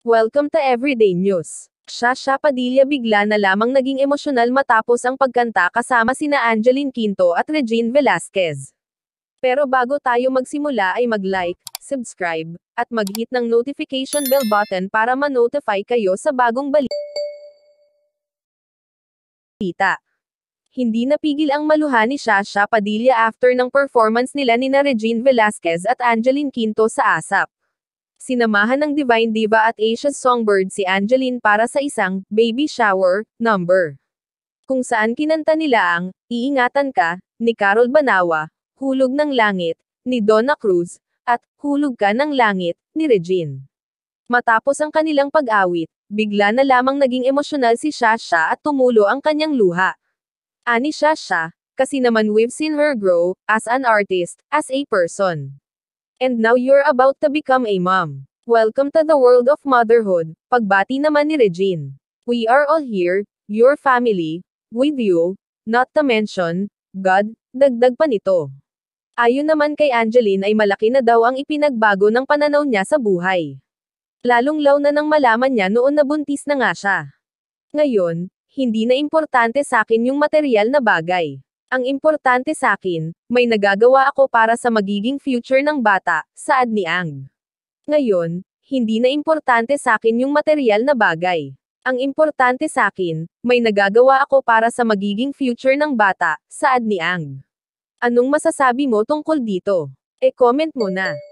Welcome to Everyday News. Shasha Padilla bigla na lamang naging emosyonal matapos ang pagkanta kasama sina Angeline Quinto at Regine Velasquez. Pero bago tayo magsimula ay mag-like, subscribe, at mag-hit ng notification bell button para ma-notify kayo sa bagong balita. Hindi napigil ang maluha ni Shasha Padilla after ng performance nila nina Regine Velasquez at Angeline Quinto sa ASAP sinamahan ng Divine Diva at Asia's Songbird si Angeline para sa isang baby shower number. Kung saan kinanta nila ang Iingatan Ka ni Carol Banawa, Hulog ng Langit ni Donna Cruz, at Hulog Ka ng Langit ni Regine. Matapos ang kanilang pag-awit, bigla na lamang naging emosyonal si Shasha at tumulo ang kanyang luha. Ani Shasha, kasi naman we've seen her grow, as an artist, as a person. And now you're about to become a mom. Welcome to the world of motherhood, pagbati naman ni Regine. We are all here, your family, with you, not to mention, God, dagdag pa nito. Ayon naman kay Angeline ay malaki na daw ang ipinagbago ng pananaw niya sa buhay. Lalong law na nang malaman niya noon na buntis na nga siya. Ngayon, hindi na importante sa akin yung material na bagay. Ang importante sa akin, may nagagawa ako para sa magiging future ng bata, saad ni Ang. Ngayon, hindi na importante sa akin yung material na bagay. Ang importante sa akin, may nagagawa ako para sa magiging future ng bata, saad ni Ang. Anong masasabi mo tungkol dito? E comment mo na.